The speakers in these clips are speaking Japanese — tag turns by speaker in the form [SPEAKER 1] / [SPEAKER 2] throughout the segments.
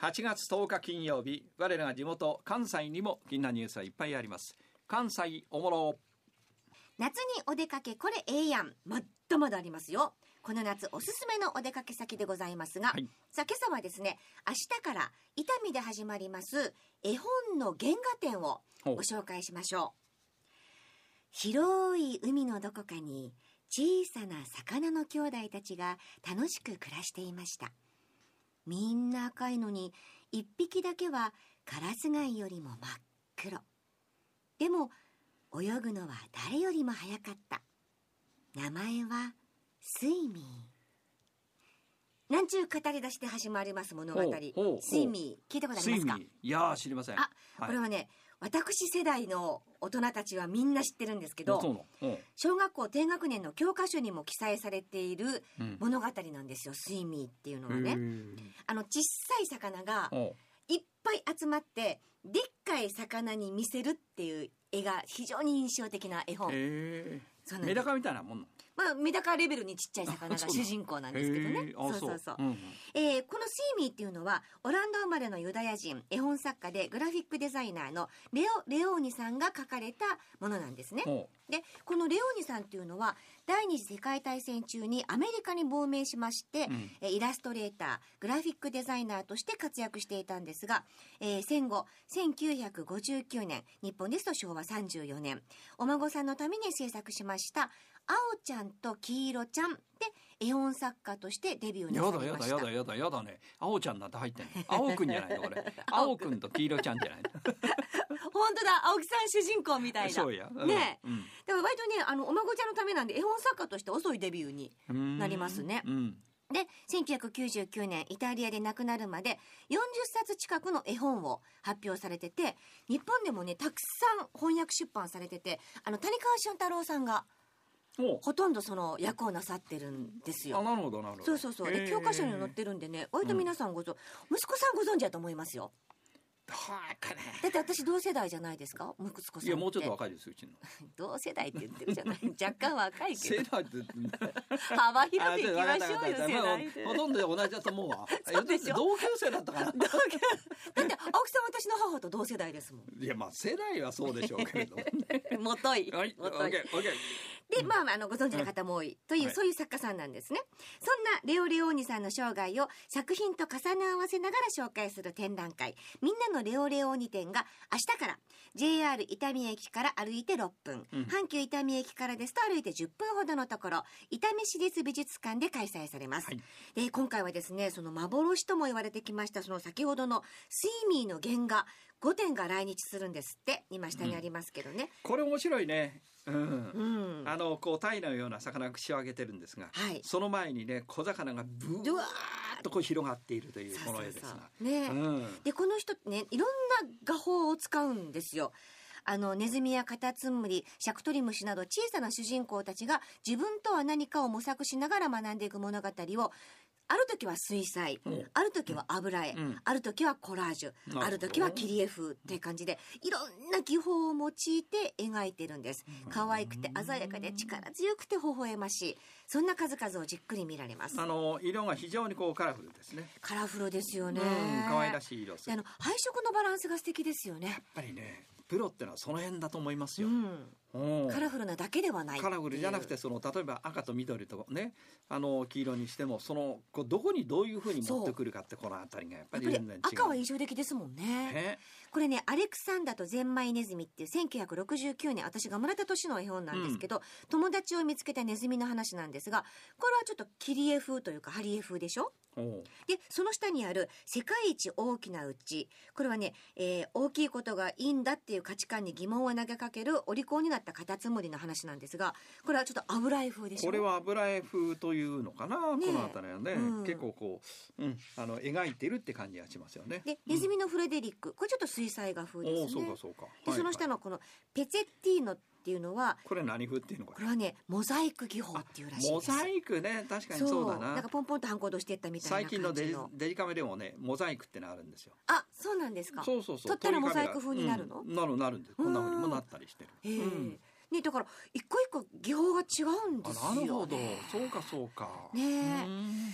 [SPEAKER 1] 8月10日金曜日、我らが地元関西にも銀なニュースはいっぱいあります。関西おもろ。
[SPEAKER 2] 夏にお出かけ、これええやん。まだまだありますよ。この夏おすすめのお出かけ先でございますが、はい、さあ今朝はですね、明日から伊丹で始まります絵本の原画展をご紹介しましょう。広い海のどこかに小さな魚の兄弟たちが楽しく暮らしていました。みんな赤いのに、一匹だけはカラス貝よりも真っ黒。でも、泳ぐのは誰よりも早かった。名前は、スイミー。なんちゅう語り出して始まります物語。スイミー、聞いたことありますか
[SPEAKER 1] いや知りません。あ、これは
[SPEAKER 2] ね、私世代の大人たちはみんな知ってるんですけど、小学校低学年の教科書にも記載されている物語なんですよ、スイミーっていうのがね。あの、小さい魚がいっぱい集まって、でっかい魚に見せるっていう絵が非常に印象的な絵本。
[SPEAKER 1] メダカみたいなもん
[SPEAKER 2] まあ、メダカレベルにちっちゃい魚が主人公なんですけどね。そうそうそう。うえー、このスイミーっていうのは、オランダ生まれのユダヤ人、絵本作家でグラフィックデザイナーのレオ・レオーニさんが書かれたものなんですね。で、このレオーニさんっていうのは、第二次世界大戦中にアメリカに亡命しまして、うん、イラストレーター、グラフィックデザイナーとして活躍していたんですが、えー、戦後、1959年、日本ですと昭和34年、お孫さんのために制作しました、青ちゃんと黄色ちゃんで絵本作家としてデビューにされましたやだ
[SPEAKER 1] やだやだやだね青ちゃんなんて入ってない 青くんじゃないのこれ 青くんと黄色ちゃんじゃない
[SPEAKER 2] 本当だ青木さん主人公みたいなそうや、うん、ね、うん、だか割とねあのお孫ちゃんのためなんで絵本作家として遅いデビューになりますね、うん、で1999年イタリアで亡くなるまで40冊近くの絵本を発表されてて日本でもねたくさん翻訳出版されててあの谷川俊太郎さんがほとんどその役をなさってるん
[SPEAKER 1] ですよ。あなるほどなるほど。そうそうそう。で、教科書に載って
[SPEAKER 2] るんでね、割と皆さんごぞ、うん、息子さんご存知だと思いますよ。
[SPEAKER 1] どうかな。だって
[SPEAKER 2] 私同世代じゃないですか、息
[SPEAKER 1] 子さんいやもうちょっと若いですうちの。
[SPEAKER 2] 同世代って言ってるじゃない。若干若いけ
[SPEAKER 1] ど。世代って。幅広くいきましょうよ世代で。ほとんど同じだと思うわ。そうでしょ。同級生だったかな。だって青木さん私の母と同世代ですもん。いやまあ世代はそうでしょうけ
[SPEAKER 2] ど。もと
[SPEAKER 1] い。はい。もとい。オッケーオッケー。
[SPEAKER 2] で、まあ、あの、ご存知の方も多いという、はい、そういう作家さんなんですね。そんなレオ・レオーニさんの生涯を作品と重ね合わせながら紹介する展覧会、みんなのレオ・レオーニ展が明日から JR 伊丹駅から歩いて6分、阪急伊丹駅からですと歩いて10分ほどのところ、伊丹市立美術館で開催されます。はい、で、今回はですね、その幻とも言われてきました、その先ほどのスイミーの原画、5点が来日するんですって今下にありますけどね、うん、
[SPEAKER 1] これ面白いね、うん、うん、あのこうタイのような魚串を上げてるんですが、はい、その前にね小魚がブワーッとこう広がっているというこの絵ですが
[SPEAKER 2] ね、うん、でこの人ねいろんな画法を使うんですよあの、ネズミやカタツムリ、シャクトリムシなど小さな主人公たちが自分とは何かを模索しながら学んでいく物語をある時は水彩、ある時は油絵、ある時はコラージュ、ある時は切り絵風って感じで、いろんな技法を用いて描いてるんです。可愛くて鮮やかで力強くて微笑ましい。そんな数々をじっくり見られます。あ
[SPEAKER 1] の、色が非常にこうカラフルですね。
[SPEAKER 2] カラフルですよね。可愛らしい色あの、配色のバランスが素敵ですよね。やっ
[SPEAKER 1] ぱりね。プロってのはその辺だと思いますよ。うん、カラ
[SPEAKER 2] フルなだけではないカラフルじゃなくて
[SPEAKER 1] その例えば赤と緑とねあの黄色にしてもそのこうどこにどういうふうに持ってくるかってこの辺りがやっぱり全然違う赤は印
[SPEAKER 2] 象的ですもんねこれねアレクサンダとゼンマイネズミっていう1969年私がもらった年の絵本なんですけど、うん、友達を見つけたネズミの話なんですがこれはちょっと切り絵風というか貼り絵風でしょでその下にある「世界一大きなうち」これはね、えー、大きいことがいいんだっていういう価値観に疑問を投げかけるお利口になったカタツムリの話なんですが、これはちょっと油絵風でしょこれは
[SPEAKER 1] 油絵風というのかな、ね、この辺りはね、うん、結構こう、うん、あの、描いてるって感じがしますよね。
[SPEAKER 2] で、ネズミのフレデリック、これちょっと水彩画風ですね。そうかそうか。で、その下のこのペチェッティーノっていうのは
[SPEAKER 1] これ何風っていうのこ
[SPEAKER 2] れはねモザイク技法っていうらしいモザ
[SPEAKER 1] イクね確かにそうだななんか
[SPEAKER 2] ポンポンとハンコしてったみたいな最近のデジ
[SPEAKER 1] デジカメでもねモザイクってのあるんですよ
[SPEAKER 2] あそうなんですかそうそうそう撮ったらモザイク風になるの、う
[SPEAKER 1] ん、なるなるんですこんな風にもなったりしてるへえ、うん
[SPEAKER 2] ね、だから一個一個技法が違うんですよ、ね、なるほどそ
[SPEAKER 1] うかそうか
[SPEAKER 2] ね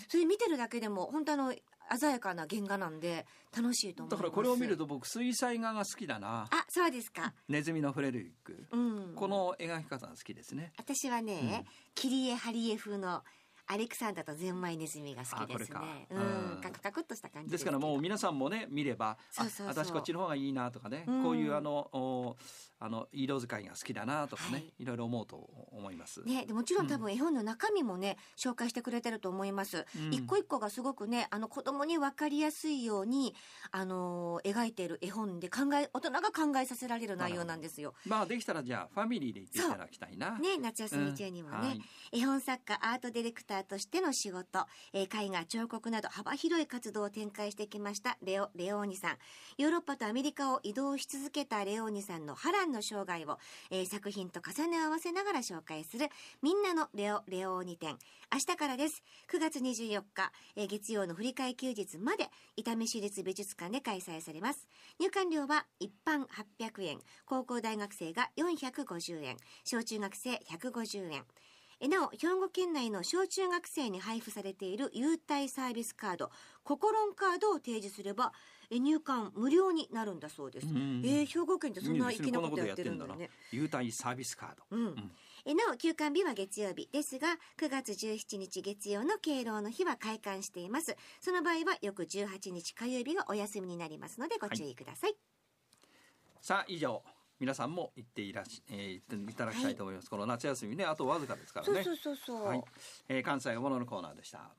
[SPEAKER 2] それ見てるだけでも本当あの鮮やかな原画なんで楽しいと思いますだからこれを見ると
[SPEAKER 1] 僕水彩画が好きだなあ
[SPEAKER 2] そうですか
[SPEAKER 1] ネズミのフレルリック、うん、この描き方が好きですね
[SPEAKER 2] 私はね、切り絵貼り絵風のアレクサンダーとゼンマイネズミが好きですね。うん、カクカクっとした感じですですから
[SPEAKER 1] もう皆さんもね見れば、そうそう私こっちの方がいいなとかね、こういうあのあの色使いが好きだなとかね、はい、いろいろ思うと思います。ね、でも
[SPEAKER 2] ちろん多分絵本の中身もね、紹介してくれてると思います。一個一個がすごくね、あの子供にわかりやすいようにあの描いている絵本で考え大人が考えさせられる内容なんです
[SPEAKER 1] よ。まあできたらじゃあファミリーで行っていただきたいな。
[SPEAKER 2] ね、夏休み中にはね、絵本作家アートディレクターターとしての仕事、絵画、彫刻など幅広い活動を展開してきましたレオ、レオーニさん。ヨーロッパとアメリカを移動し続けたレオーニさんの波乱の生涯を、えー、作品と重ね合わせながら紹介する、みんなのレオ、レオーニ展。明日からです。9月24日、えー、月曜の振り替休日まで、伊丹市立美術館で開催されます。入館料は一般800円、高校大学生が450円、小中学生150円。なお、兵庫県内の小中学生に配布されている優待サービスカード、ココロンカードを提示すれば、入館無料になるんだそうです。えー、兵庫県ってそんな粋なことやってるんだね。
[SPEAKER 1] 優待サービスカード。うん。うん
[SPEAKER 2] えなお、休館日は月曜日ですが、9月17日月曜の敬老の日は開館しています。その場合は、翌18日火曜日がお休みになりますので、ご注意ください、はい、
[SPEAKER 1] さあ、以上。皆さんも行っていらし、えー、行っていただきたいと思います、はい、この夏休みねあとわずかですからねそうそうそうそう、はいえー、関西がもののコーナーでした